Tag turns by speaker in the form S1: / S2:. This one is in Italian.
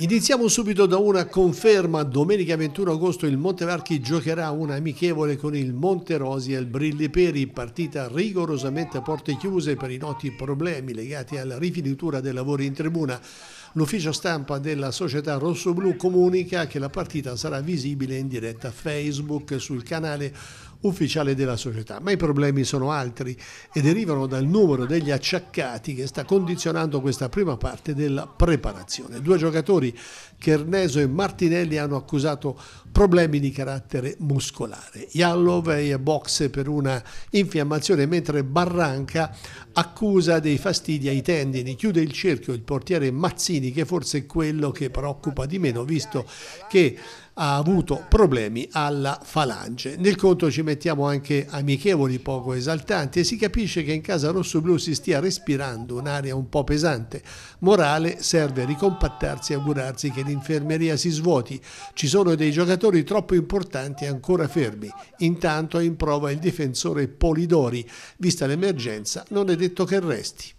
S1: Iniziamo subito da una conferma. Domenica 21 agosto il Montevarchi giocherà un amichevole con il Monterosi e il Brilliperi, partita rigorosamente a porte chiuse per i noti problemi legati alla rifinitura dei lavori in tribuna. L'ufficio stampa della società rossoblu comunica che la partita sarà visibile in diretta Facebook sul canale ufficiale della società, ma i problemi sono altri e derivano dal numero degli acciaccati che sta condizionando questa prima parte della preparazione. Due giocatori giocatori che Erneso e Martinelli hanno accusato problemi di carattere muscolare. Iallo è box per una infiammazione, mentre Barranca accusa dei fastidi ai tendini. Chiude il cerchio il portiere Mazzini, che forse è quello che preoccupa di meno, visto che ha avuto problemi alla falange. Nel conto ci mettiamo anche amichevoli poco esaltanti e si capisce che in casa rossoblù si stia respirando un'aria un po' pesante. Morale serve ricompattarsi e augurare assicurarsi che l'infermeria si svuoti. Ci sono dei giocatori troppo importanti ancora fermi. Intanto è in prova il difensore Polidori. Vista l'emergenza, non è detto che resti.